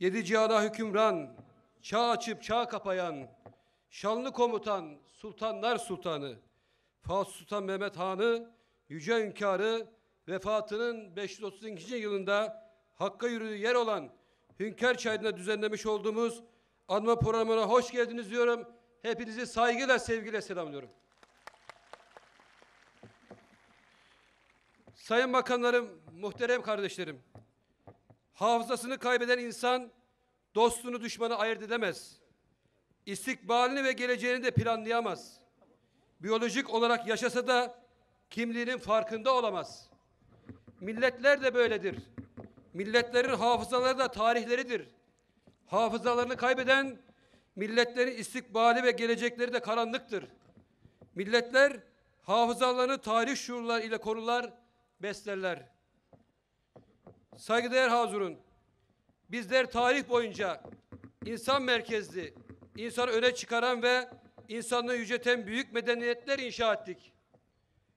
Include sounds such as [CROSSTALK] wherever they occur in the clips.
Yedi cihana hükümran, çağ açıp çağ kapayan, şanlı komutan, sultanlar sultanı, Fatih Sultan Mehmet Han'ı, yüce hünkârı, vefatının 532. yılında Hakk'a yürüdüğü yer olan Hünkar Çayı'nda düzenlemiş olduğumuz anma programına hoş geldiniz diyorum. Hepinizi saygıyla, sevgiyle selamlıyorum. Sayın bakanlarım, muhterem kardeşlerim, hafızasını kaybeden insan dostunu düşmanı ayırt edemez. İstikbalini ve geleceğini de planlayamaz. Biyolojik olarak yaşasa da kimliğinin farkında olamaz. Milletler de böyledir. Milletlerin hafızaları da tarihleridir. Hafızalarını kaybeden milletlerin istikbali ve gelecekleri de karanlıktır. Milletler hafızalarını tarih şuurlar ile korurlar, beslerler. Saygıdeğer Hazur'un, bizler tarih boyunca insan merkezli, insan öne çıkaran ve insanlığı yüceten büyük medeniyetler inşa ettik.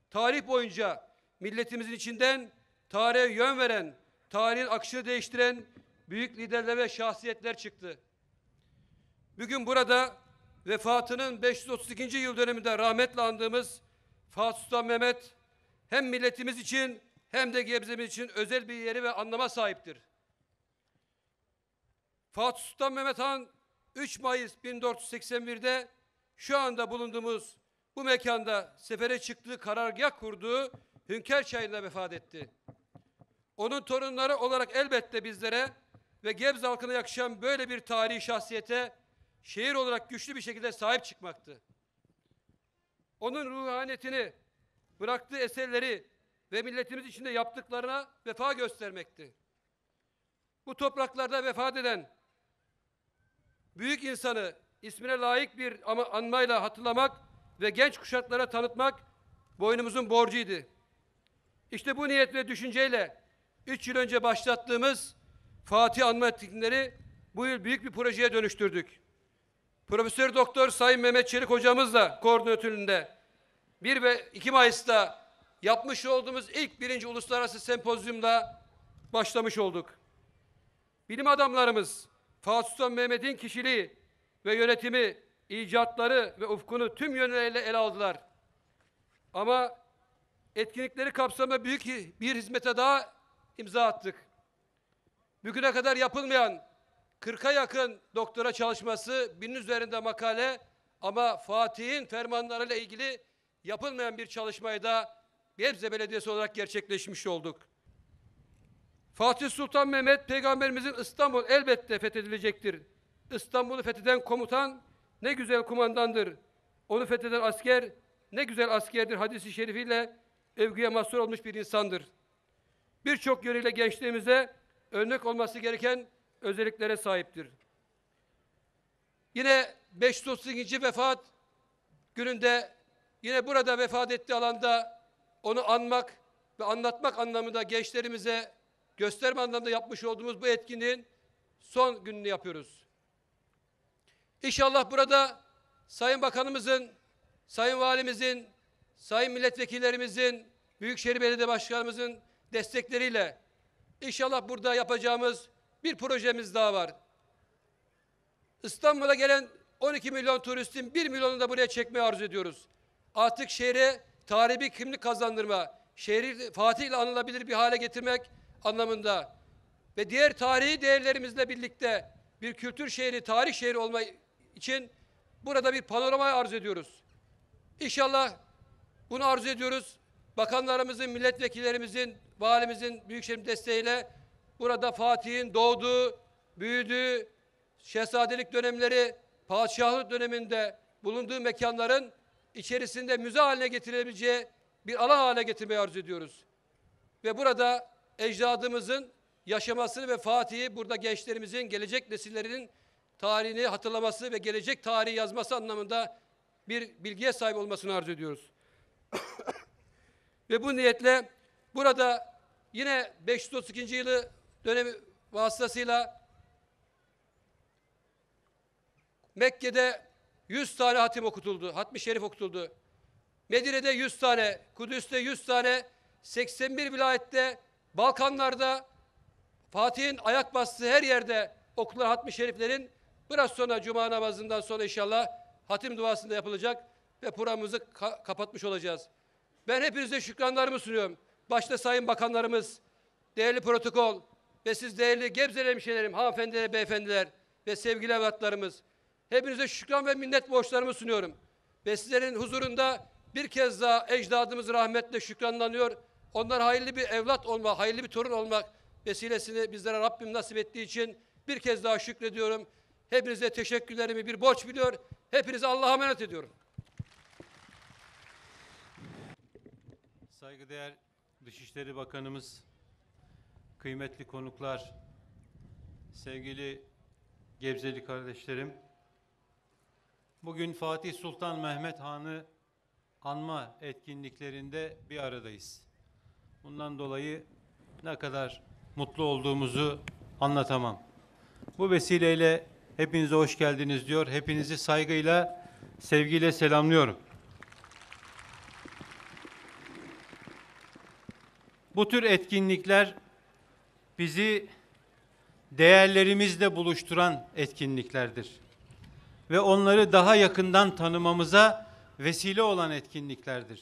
Tarih boyunca milletimizin içinden tarihe yön veren, tarihin akışını değiştiren büyük liderler ve şahsiyetler çıktı. Bugün burada vefatının 532. yıl döneminde rahmetle andığımız Fatih Sultan Mehmet hem milletimiz için hem de Gebze'miz için özel bir yeri ve anlama sahiptir. Fatih Sultan Mehmet Han 3 Mayıs 1481'de şu anda bulunduğumuz bu mekanda sefere çıktığı karargah kurduğu Hünkar Çayı'nda vefat etti. Onun torunları olarak elbette bizlere ve Gebze halkına yakışan böyle bir tarihi şahsiyete şehir olarak güçlü bir şekilde sahip çıkmaktı. Onun ruhaniyetini, bıraktığı eserleri ve milletimiz içinde yaptıklarına vefa göstermekti. Bu topraklarda vefat eden büyük insanı ismine layık bir anmayla hatırlamak ve genç kuşaklara tanıtmak boynumuzun borcuydu. İşte bu niyetle, düşünceyle 3 yıl önce başlattığımız Fatih Anma etkinleri bu yıl büyük bir projeye dönüştürdük. Profesör Doktor Sayın Mehmet Çelik hocamızla koordinatöründe 1 ve 2 Mayıs'ta yapmış olduğumuz ilk birinci uluslararası sempozyumla başlamış olduk. Bilim adamlarımız Fatih Sultan Mehmet'in kişiliği ve yönetimi, icatları ve ufkunu tüm yönleriyle ele aldılar. Ama etkinlikleri kapsamında büyük bir hizmete daha imza attık. Bugüne kadar yapılmayan 40'a yakın doktora çalışması, binin üzerinde makale ama Fatih'in fermanlarıyla ilgili yapılmayan bir çalışmayı da Gebze Belediyesi olarak gerçekleşmiş olduk. Fatih Sultan Mehmet Peygamberimizin İstanbul elbette fethedilecektir. İstanbul'u fetheden komutan ne güzel kumandandır. Onu fetheden asker ne güzel askerdir hadisi şerifiyle övgüye mahsur olmuş bir insandır birçok yönüyle gençliğimize örnek olması gereken özelliklere sahiptir. Yine 532. vefat gününde yine burada vefat ettiği alanda onu anmak ve anlatmak anlamında gençlerimize gösterme anlamında yapmış olduğumuz bu etkinliğin son gününü yapıyoruz. İnşallah burada Sayın Bakanımızın, Sayın Valimizin, Sayın Milletvekillerimizin, Büyükşehir Belediye Başkanımızın destekleriyle inşallah burada yapacağımız bir projemiz daha var. İstanbul'a gelen 12 milyon turistin 1 milyonunu da buraya çekmeyi arzu ediyoruz. Artık şehre tarihi kimlik kazandırma, şehri Fatih ile anılabilir bir hale getirmek anlamında ve diğer tarihi değerlerimizle birlikte bir kültür şehri, tarih şehri olma için burada bir panorama arzu ediyoruz. İnşallah bunu arzu ediyoruz bakanlarımızın, milletvekillerimizin, valimizin, büyükşehirin desteğiyle burada Fatih'in doğduğu, büyüdüğü, şehzadelik dönemleri, padişahlık döneminde bulunduğu mekanların içerisinde müze haline getirebileceği bir alan haline getirmeyi arzu ediyoruz. Ve burada ecdadımızın yaşamasını ve Fatih'i burada gençlerimizin, gelecek nesillerinin tarihini hatırlaması ve gelecek tarihi yazması anlamında bir bilgiye sahip olmasını arzu ediyoruz. Ve bu niyetle burada yine 532. yılı dönemi vasıtasıyla Mekke'de 100 tane hatim okutuldu, hatmi şerif okutuldu. Medine'de 100 tane, Kudüs'te 100 tane, 81 vilayette, Balkanlarda, Fatih'in ayak bastığı her yerde okunan hatmi şeriflerin biraz sonra cuma namazından sonra inşallah hatim duasında yapılacak ve programımızı ka kapatmış olacağız. Ben hepinize şükranlarımı sunuyorum. Başta sayın bakanlarımız, değerli protokol ve siz değerli Gebze'li hemşehrilerim, hanımefendiler, beyefendiler ve sevgili evlatlarımız. Hepinize şükran ve minnet borçlarımı sunuyorum. Ve sizlerin huzurunda bir kez daha ecdadımız rahmetle şükranlanıyor. Onlar hayırlı bir evlat olma, hayırlı bir torun olmak vesilesini bizlere Rabbim nasip ettiği için bir kez daha şükrediyorum. Hepinize teşekkürlerimi bir borç biliyor. Hepinize Allah'a emanet ediyorum. Saygıdeğer Dışişleri Bakanımız, kıymetli konuklar, sevgili Gebzeli kardeşlerim, bugün Fatih Sultan Mehmet Han'ı anma etkinliklerinde bir aradayız. Bundan dolayı ne kadar mutlu olduğumuzu anlatamam. Bu vesileyle hepinize hoş geldiniz diyor. Hepinizi saygıyla, sevgiyle selamlıyorum. Bu tür etkinlikler bizi değerlerimizle buluşturan etkinliklerdir ve onları daha yakından tanımamıza vesile olan etkinliklerdir.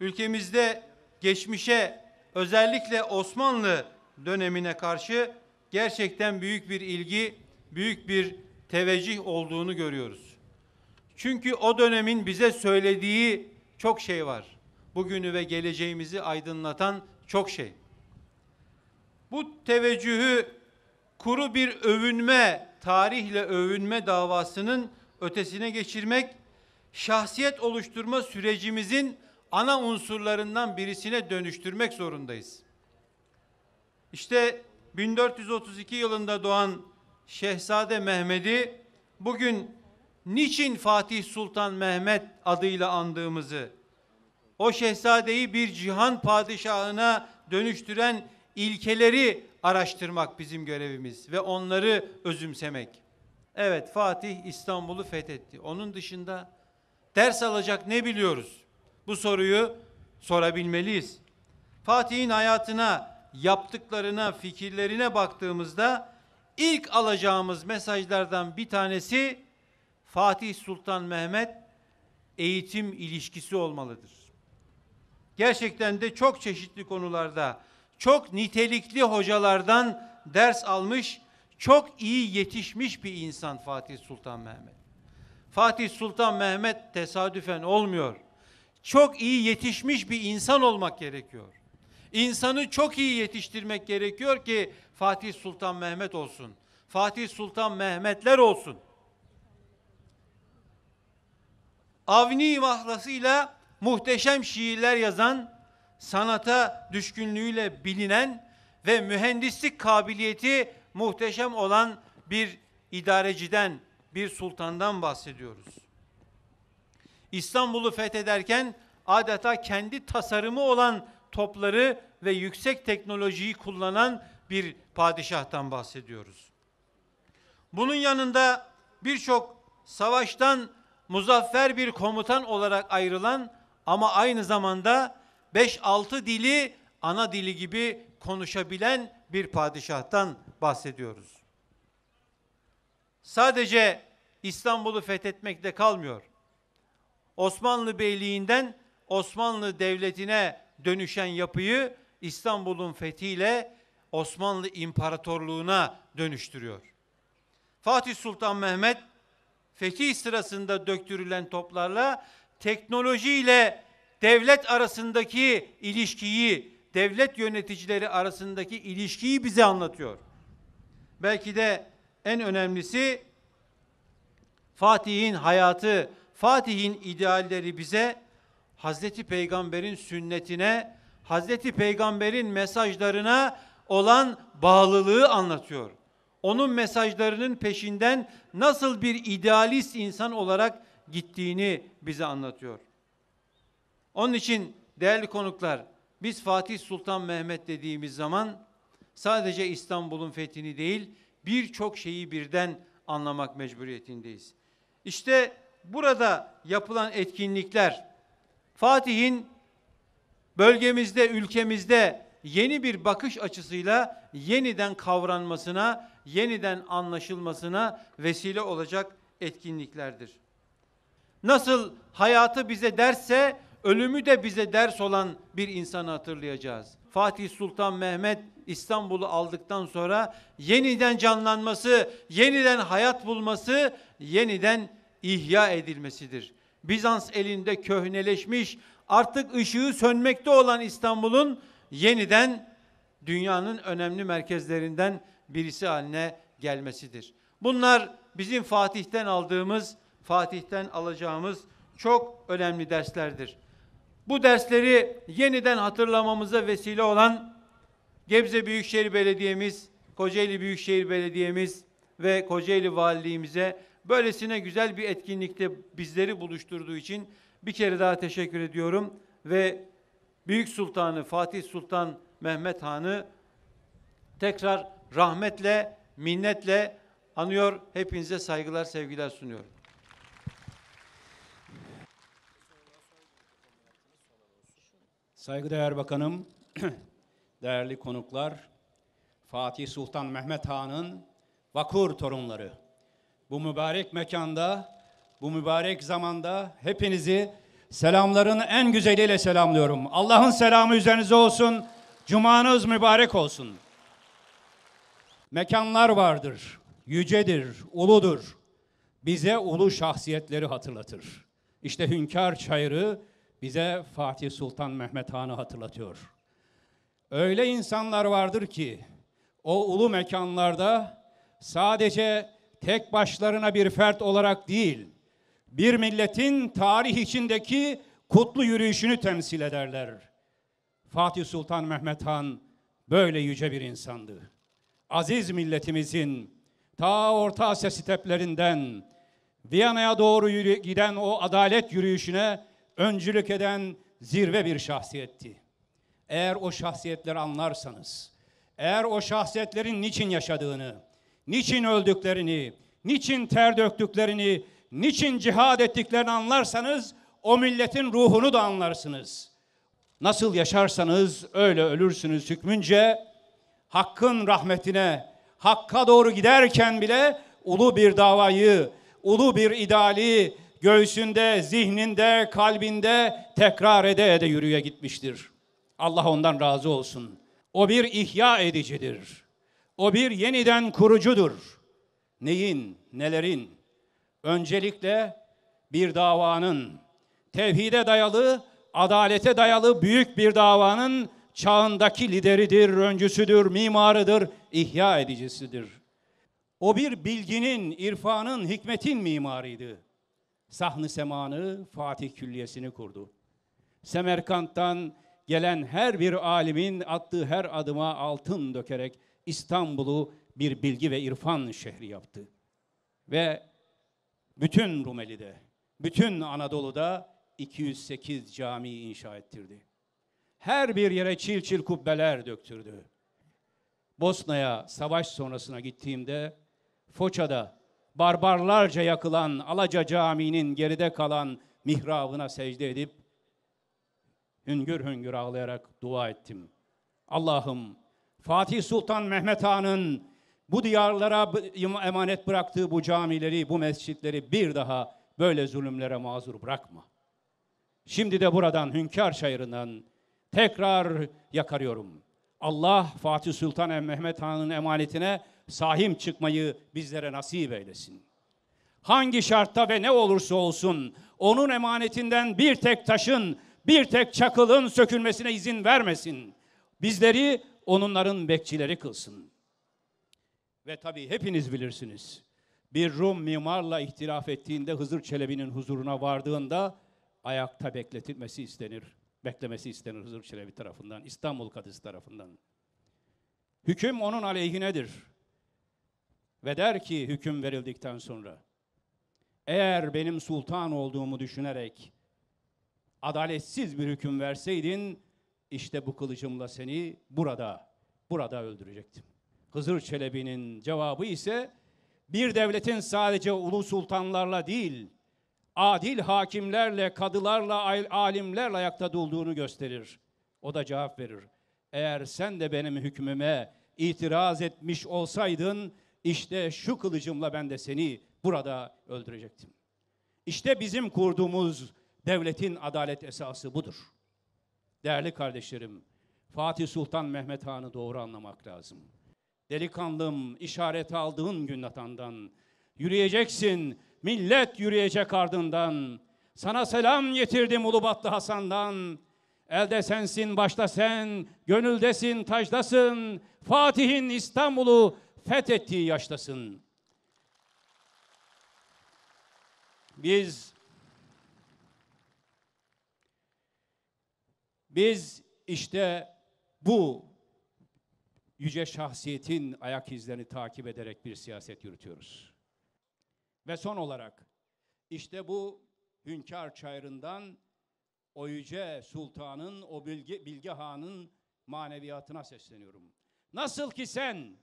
Ülkemizde geçmişe özellikle Osmanlı dönemine karşı gerçekten büyük bir ilgi, büyük bir teveccüh olduğunu görüyoruz. Çünkü o dönemin bize söylediği çok şey var bugünü ve geleceğimizi aydınlatan çok şey. Bu teveccühü kuru bir övünme, tarihle övünme davasının ötesine geçirmek, şahsiyet oluşturma sürecimizin ana unsurlarından birisine dönüştürmek zorundayız. İşte 1432 yılında doğan Şehzade Mehmet'i bugün niçin Fatih Sultan Mehmet adıyla andığımızı o şehzadeyi bir cihan padişahına dönüştüren ilkeleri araştırmak bizim görevimiz ve onları özümsemek. Evet Fatih İstanbul'u fethetti. Onun dışında ders alacak ne biliyoruz? Bu soruyu sorabilmeliyiz. Fatih'in hayatına, yaptıklarına, fikirlerine baktığımızda ilk alacağımız mesajlardan bir tanesi Fatih Sultan Mehmet eğitim ilişkisi olmalıdır gerçekten de çok çeşitli konularda çok nitelikli hocalardan ders almış, çok iyi yetişmiş bir insan Fatih Sultan Mehmet. Fatih Sultan Mehmet tesadüfen olmuyor. Çok iyi yetişmiş bir insan olmak gerekiyor. İnsanı çok iyi yetiştirmek gerekiyor ki Fatih Sultan Mehmet olsun. Fatih Sultan Mehmetler olsun. Avni mahlasıyla muhteşem şiirler yazan, sanata düşkünlüğüyle bilinen ve mühendislik kabiliyeti muhteşem olan bir idareciden, bir sultandan bahsediyoruz. İstanbul'u fethederken adeta kendi tasarımı olan topları ve yüksek teknolojiyi kullanan bir padişahtan bahsediyoruz. Bunun yanında birçok savaştan muzaffer bir komutan olarak ayrılan ama aynı zamanda 5-6 dili ana dili gibi konuşabilen bir padişahtan bahsediyoruz. Sadece İstanbul'u fethetmekle kalmıyor. Osmanlı Beyliği'nden Osmanlı Devleti'ne dönüşen yapıyı İstanbul'un fethiyle Osmanlı İmparatorluğu'na dönüştürüyor. Fatih Sultan Mehmet fetih sırasında döktürülen toplarla Teknoloji ile devlet arasındaki ilişkiyi, devlet yöneticileri arasındaki ilişkiyi bize anlatıyor. Belki de en önemlisi Fatih'in hayatı, Fatih'in idealleri bize Hazreti Peygamber'in sünnetine, Hazreti Peygamber'in mesajlarına olan bağlılığı anlatıyor. Onun mesajlarının peşinden nasıl bir idealist insan olarak gittiğini bize anlatıyor. Onun için değerli konuklar, biz Fatih Sultan Mehmet dediğimiz zaman sadece İstanbul'un fethini değil, birçok şeyi birden anlamak mecburiyetindeyiz. İşte burada yapılan etkinlikler Fatih'in bölgemizde, ülkemizde yeni bir bakış açısıyla yeniden kavranmasına, yeniden anlaşılmasına vesile olacak etkinliklerdir. Nasıl hayatı bize derse ölümü de bize ders olan bir insanı hatırlayacağız. Fatih Sultan Mehmet İstanbul'u aldıktan sonra yeniden canlanması, yeniden hayat bulması, yeniden ihya edilmesidir. Bizans elinde köhneleşmiş, artık ışığı sönmekte olan İstanbul'un yeniden dünyanın önemli merkezlerinden birisi haline gelmesidir. Bunlar bizim Fatih'ten aldığımız Fatih'ten alacağımız çok önemli derslerdir. Bu dersleri yeniden hatırlamamıza vesile olan Gebze Büyükşehir Belediye'miz, Kocaeli Büyükşehir Belediye'miz ve Kocaeli Valiliğimize böylesine güzel bir etkinlikte bizleri buluşturduğu için bir kere daha teşekkür ediyorum ve Büyük Sultanı Fatih Sultan Mehmet Han'ı tekrar rahmetle, minnetle anıyor. Hepinize saygılar, sevgiler sunuyorum. Saygıdeğer Bakanım, [CLEARS THROAT] değerli konuklar, Fatih Sultan Mehmet Han'ın vakur torunları. Bu mübarek mekanda, bu mübarek zamanda hepinizi selamların en güzeliyle selamlıyorum. Allah'ın selamı üzerinize olsun. Cumanız mübarek olsun. Mekanlar vardır, yücedir, uludur. Bize ulu şahsiyetleri hatırlatır. İşte Hünkar Çayırı bize Fatih Sultan Mehmet Han'ı hatırlatıyor. Öyle insanlar vardır ki o ulu mekanlarda sadece tek başlarına bir fert olarak değil, bir milletin tarih içindeki kutlu yürüyüşünü temsil ederler. Fatih Sultan Mehmet Han böyle yüce bir insandı. Aziz milletimizin ta Orta Asya steplerinden Viyana'ya doğru yürü, giden o adalet yürüyüşüne öncülük eden zirve bir şahsiyetti. Eğer o şahsiyetleri anlarsanız, eğer o şahsiyetlerin niçin yaşadığını, niçin öldüklerini, niçin ter döktüklerini, niçin cihad ettiklerini anlarsanız o milletin ruhunu da anlarsınız. Nasıl yaşarsanız öyle ölürsünüz hükmünce hakkın rahmetine, hakka doğru giderken bile ulu bir davayı, ulu bir ideali, göğsünde, zihninde, kalbinde tekrar ede ede yürüye gitmiştir. Allah ondan razı olsun. O bir ihya edicidir. O bir yeniden kurucudur. Neyin, nelerin? Öncelikle bir davanın, tevhide dayalı, adalete dayalı büyük bir davanın çağındaki lideridir, öncüsüdür, mimarıdır, ihya edicisidir. O bir bilginin, irfanın, hikmetin mimarıydı sahne semanı Fatih Külliyesi'ni kurdu. Semerkant'tan gelen her bir alimin attığı her adıma altın dökerek İstanbul'u bir bilgi ve irfan şehri yaptı. Ve bütün Rumeli'de, bütün Anadolu'da 208 cami inşa ettirdi. Her bir yere çil çil kubbeler döktürdü. Bosna'ya savaş sonrasına gittiğimde Foça'da barbarlarca yakılan Alaca Camii'nin geride kalan mihrabına secde edip hüngür hüngür ağlayarak dua ettim. Allah'ım Fatih Sultan Mehmet Han'ın bu diyarlara emanet bıraktığı bu camileri, bu mescitleri bir daha böyle zulümlere mazur bırakma. Şimdi de buradan Hünkar şairinden tekrar yakarıyorum. Allah Fatih Sultan Mehmet Han'ın emanetine sahim çıkmayı bizlere nasip eylesin. Hangi şartta ve ne olursa olsun onun emanetinden bir tek taşın, bir tek çakılın sökülmesine izin vermesin. Bizleri onunların bekçileri kılsın. Ve tabii hepiniz bilirsiniz. Bir Rum mimarla ihtilaf ettiğinde Hızır Çelebi'nin huzuruna vardığında ayakta bekletilmesi istenir. Beklemesi istenir Hızır Çelebi tarafından, İstanbul Kadısı tarafından. Hüküm onun aleyhinedir ve der ki hüküm verildikten sonra eğer benim sultan olduğumu düşünerek adaletsiz bir hüküm verseydin işte bu kılıcımla seni burada burada öldürecektim. Hızır Çelebi'nin cevabı ise bir devletin sadece ulu sultanlarla değil adil hakimlerle, kadılarla, alimlerle ayakta durduğunu gösterir. O da cevap verir. Eğer sen de benim hükmüme itiraz etmiş olsaydın işte şu kılıcımla ben de seni burada öldürecektim. İşte bizim kurduğumuz devletin adalet esası budur. Değerli kardeşlerim, Fatih Sultan Mehmet Han'ı doğru anlamak lazım. Delikanlım işaret aldığın gün atandan, yürüyeceksin, millet yürüyecek ardından. Sana selam getirdim Ulubatlı Hasan'dan. Elde sensin, başta sen, gönüldesin, tacdasın. Fatih'in İstanbul'u fethettiği yaştasın. Biz biz işte bu yüce şahsiyetin ayak izlerini takip ederek bir siyaset yürütüyoruz. Ve son olarak işte bu Hünkar çayırından o yüce sultanın, o bilge, bilge hanın maneviyatına sesleniyorum. Nasıl ki sen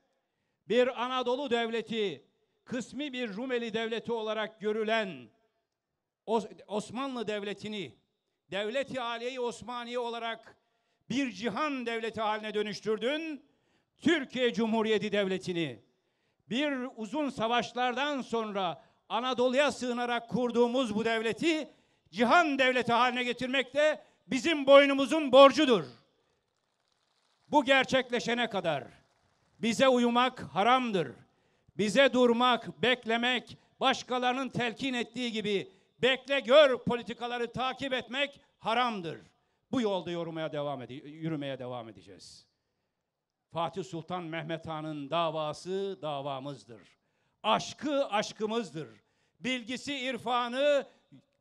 bir Anadolu devleti, kısmi bir Rumeli devleti olarak görülen Osmanlı devletini devleti aliye Osmaniye olarak bir cihan devleti haline dönüştürdün. Türkiye Cumhuriyeti devletini bir uzun savaşlardan sonra Anadolu'ya sığınarak kurduğumuz bu devleti cihan devleti haline getirmek de bizim boynumuzun borcudur. Bu gerçekleşene kadar bize uyumak haramdır. Bize durmak, beklemek, başkalarının telkin ettiği gibi bekle gör politikaları takip etmek haramdır. Bu yolda yorumaya devam ede- yürümeye devam edeceğiz. Fatih Sultan Mehmet Han'ın davası davamızdır. Aşkı aşkımızdır. Bilgisi, irfanı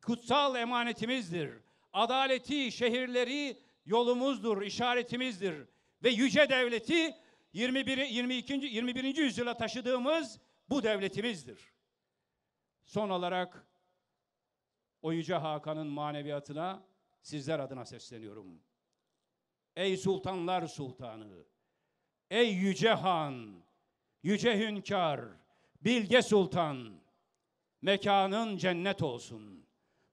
kutsal emanetimizdir. Adaleti, şehirleri yolumuzdur, işaretimizdir. Ve yüce devleti 21. 22. 21. yüzyıla taşıdığımız bu devletimizdir. Son olarak o Yüce Hakan'ın maneviyatına sizler adına sesleniyorum. Ey sultanlar sultanı, ey yüce han, yüce hünkâr, bilge sultan, mekanın cennet olsun,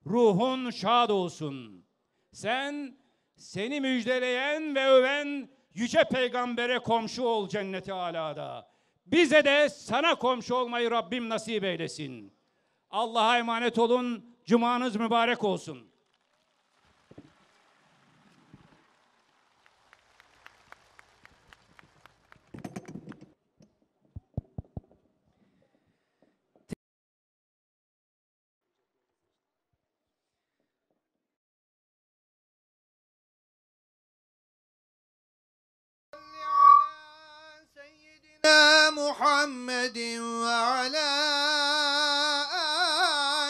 ruhun şad olsun. Sen seni müjdeleyen ve öven yüce peygambere komşu ol cenneti alada. Bize de sana komşu olmayı Rabbim nasip eylesin. Allah'a emanet olun. Cumanız mübarek olsun. محمد وعلى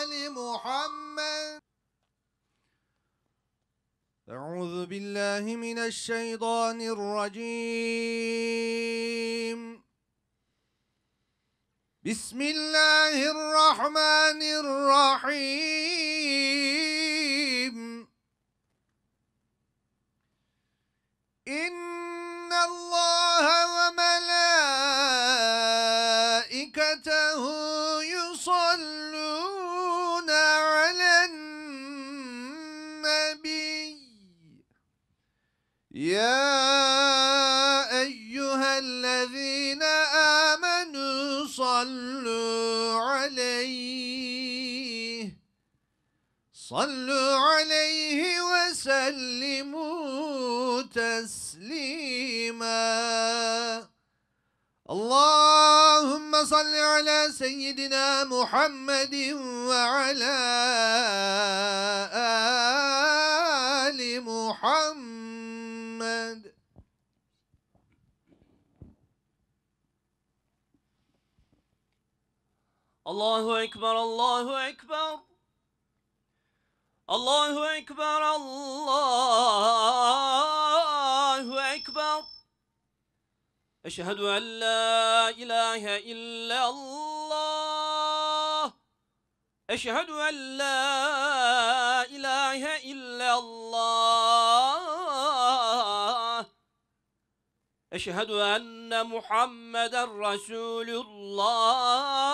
آل محمد أعوذ بالله من الشيطان الرجيم بسم الله الرحمن الرحيم إن يا أيها الذين آمنوا صلوا عليه صلوا عليه وسلموا تسليما اللهم صل على سيدنا محمد وعلى آله الله أكبر الله أكبر الله أكبر الله أكبر أشهد أن لا إله إلا الله أشهد أن لا إله إلا الله أشهد أن محمدا رسول الله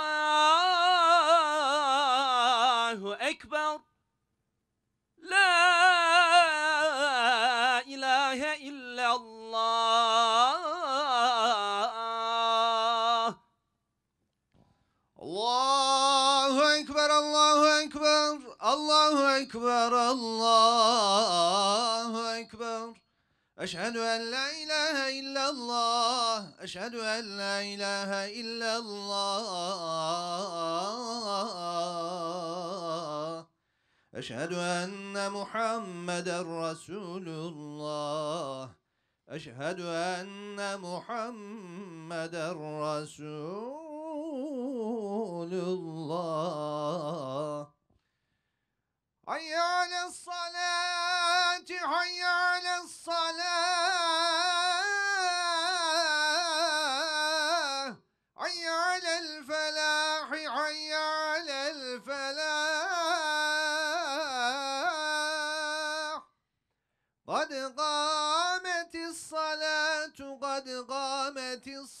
الله أكبر الله أكبر أشهد أن لا إله إلا الله أشهد أن لا إله إلا الله أشهد أن محمدا رسول الله أشهد أن محمدا رسول الله حي على الصلاة حي على الصلاة حي على الفلاح حي على الفلاح قد قامت الصلاة قد قامت الصلاة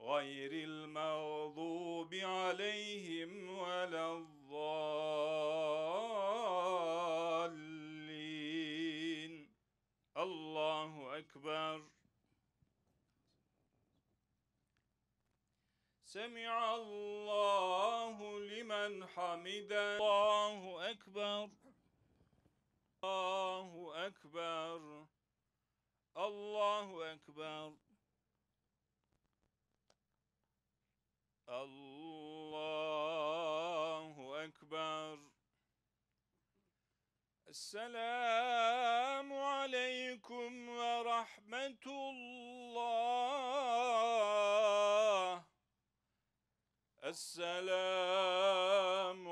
غير المغضوب عليهم ولا الضالين الله أكبر سمع الله لمن حمده الله أكبر الله أكبر الله أكبر Allahu Ekber. Esselamu Aleyküm ve Rahmetullah. Esselamu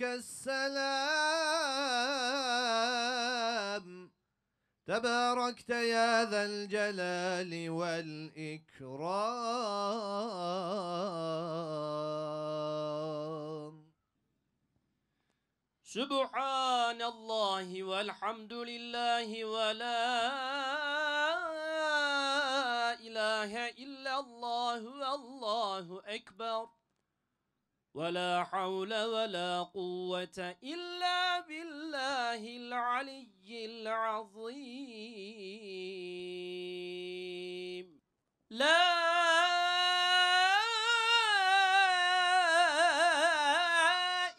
عليك السلام تباركت يا ذا الجلال والإكرام سبحان الله والحمد لله ولا إله إلا الله والله أكبر ولا حول ولا قوة إلا بالله العلي العظيم لا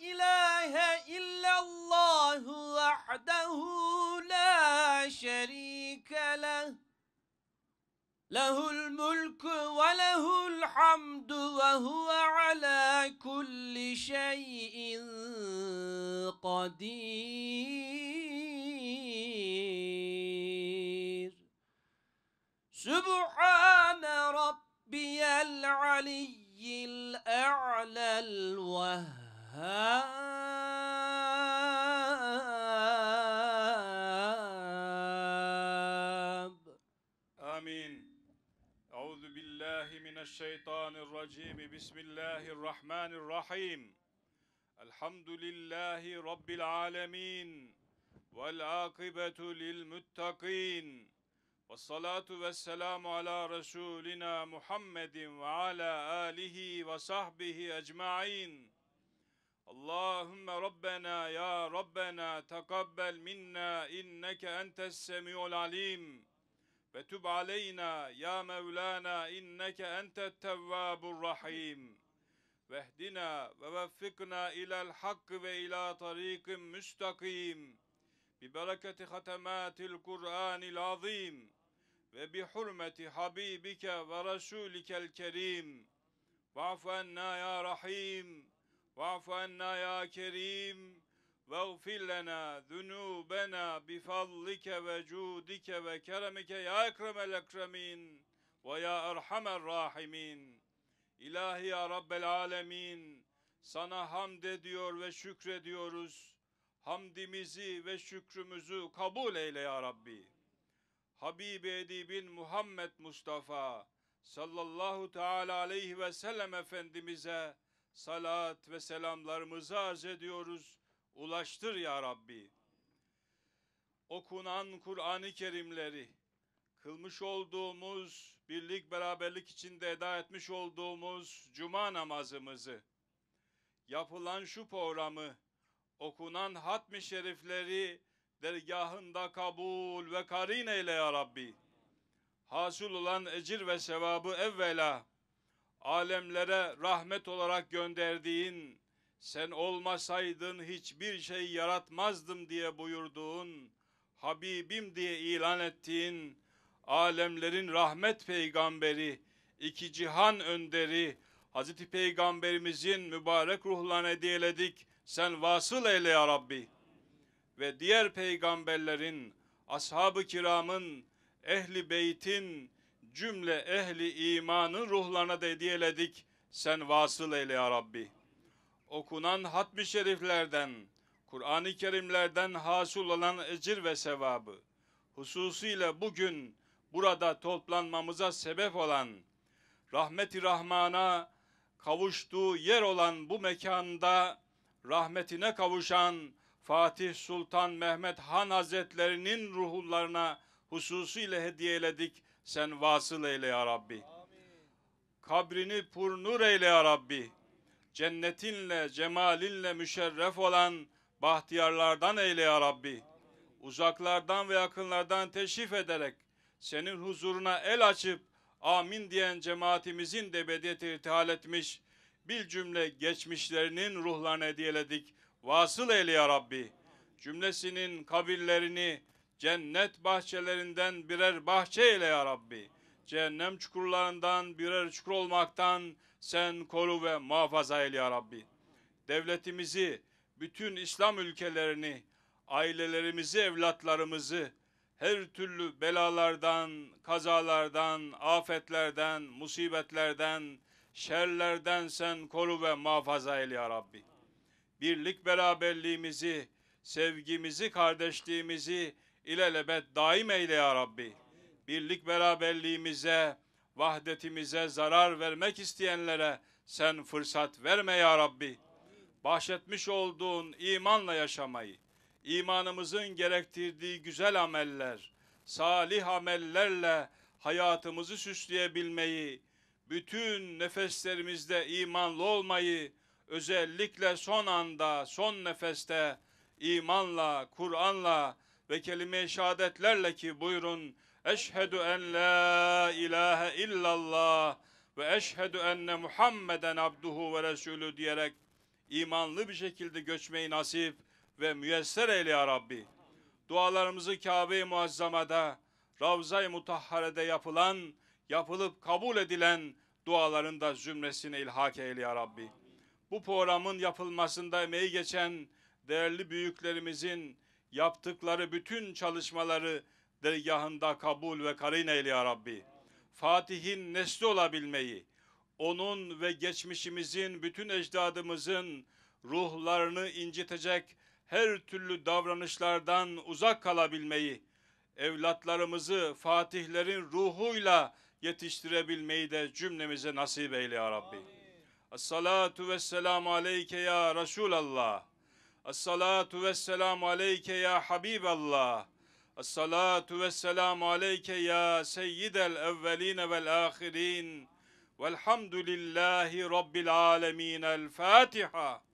إله إلا الله وحده لا شريك له له الملك وله الحمد وهو على كل شيء قدير سبحان ربي العلي الأعلى الوهاب mineşşeytanirracim. Bismillahirrahmanirrahim. Elhamdülillahi Rabbil alamin Vel akibetu lil muttakin. Ve salatu ve selamu ala Resulina Muhammedin ve ala alihi ve sahbihi ecma'in. Allahümme ربنا Ya ربنا تقبل منا إنك أنت السميع العليم ve tüb aleyna ya Mevlana inneke entet tevvabur rahim. Vehdina ve veffikna ilel hakkı ve ila tarikim müstakim. Bibereketi hatematil Kur'anil azim. Ve bihurmeti habibike ve resulikel kerim. Va'fu enna ya rahim. Va'fu enna ya kerim. وَاغْفِرْ لَنَا ذُنُوبَنَا بِفَضْلِكَ وَجُودِكَ وَكَرَمِكَ يَا اَكْرَمَ الْاَكْرَمِينَ وَيَا اَرْحَمَ الرَّاحِمِينَ İlahi ya Rabbel Alemin sana hamd ediyor ve şükrediyoruz. Hamdimizi ve şükrümüzü kabul eyle ya Rabbi. Habibi Edibin Muhammed Mustafa sallallahu teala aleyhi ve sellem Efendimiz'e salat ve selamlarımızı arz ediyoruz ulaştır ya Rabbi. Okunan Kur'an-ı Kerimleri, kılmış olduğumuz, birlik beraberlik içinde eda etmiş olduğumuz cuma namazımızı, yapılan şu programı, okunan hatmi şerifleri dergahında kabul ve karin eyle ya Rabbi. Hasıl olan ecir ve sevabı evvela alemlere rahmet olarak gönderdiğin sen olmasaydın hiçbir şey yaratmazdım diye buyurduğun, Habibim diye ilan ettiğin, alemlerin rahmet peygamberi, iki cihan önderi, Hazreti Peygamberimizin mübarek ruhlarına hediyeledik. Sen vasıl eyle ya Rabbi. Ve diğer peygamberlerin, ashab-ı kiramın, ehli beytin, cümle ehli imanın ruhlarına da hediyeledik. Sen vasıl eyle ya Rabbi okunan hatmi şeriflerden, Kur'an-ı Kerimlerden hasıl olan ecir ve sevabı, hususuyla bugün burada toplanmamıza sebep olan, rahmeti rahmana kavuştuğu yer olan bu mekanda rahmetine kavuşan Fatih Sultan Mehmet Han Hazretlerinin ruhullarına hususiyle hediyeledik. Sen vasıl eyle ya Rabbi. Amin. Kabrini purnur eyle ya Rabbi cennetinle, cemalinle müşerref olan bahtiyarlardan eyle ya Rabbi. Uzaklardan ve yakınlardan teşrif ederek senin huzuruna el açıp amin diyen cemaatimizin de bediyeti irtihal etmiş bir cümle geçmişlerinin ruhlarına hediyeledik. Vasıl eyle ya Rabbi. Cümlesinin kabirlerini cennet bahçelerinden birer bahçe eyle ya Rabbi. Cehennem çukurlarından birer çukur olmaktan sen koru ve muhafaza eyle ya Rabbi. Devletimizi, bütün İslam ülkelerini, ailelerimizi, evlatlarımızı her türlü belalardan, kazalardan, afetlerden, musibetlerden, şerlerden sen koru ve muhafaza eyle ya Rabbi. Birlik beraberliğimizi, sevgimizi, kardeşliğimizi ilelebet daim eyle ya Rabbi. Birlik beraberliğimize, vahdetimize zarar vermek isteyenlere sen fırsat verme ya Rabbi. Bahşetmiş olduğun imanla yaşamayı, imanımızın gerektirdiği güzel ameller, salih amellerle hayatımızı süsleyebilmeyi, bütün nefeslerimizde imanlı olmayı, özellikle son anda, son nefeste imanla, Kur'an'la ve kelime-i şehadetlerle ki buyurun Eşhedü en la ilahe illallah ve eşhedü enne Muhammeden abduhu ve resulü diyerek imanlı bir şekilde göçmeyi nasip ve müyesser eyle ya Rabbi. Dualarımızı Kabe-i Muazzama'da, Ravza-i Mutahhare'de yapılan, yapılıp kabul edilen duaların da zümresine ilhak eyle ya Rabbi. Bu programın yapılmasında emeği geçen değerli büyüklerimizin yaptıkları bütün çalışmaları dergahında kabul ve karin eyle ya Rabbi. Fatih'in nesli olabilmeyi, onun ve geçmişimizin bütün ecdadımızın ruhlarını incitecek her türlü davranışlardan uzak kalabilmeyi, evlatlarımızı Fatihlerin ruhuyla yetiştirebilmeyi de cümlemize nasip eyle ya Rabbi. Esselatu vesselamu aleyke ya Resulallah. Esselatu vesselamu aleyke ya Habiballah. الصلاة والسلام عليك يا سيد الأولين والآخرين والحمد لله رب العالمين الفاتحة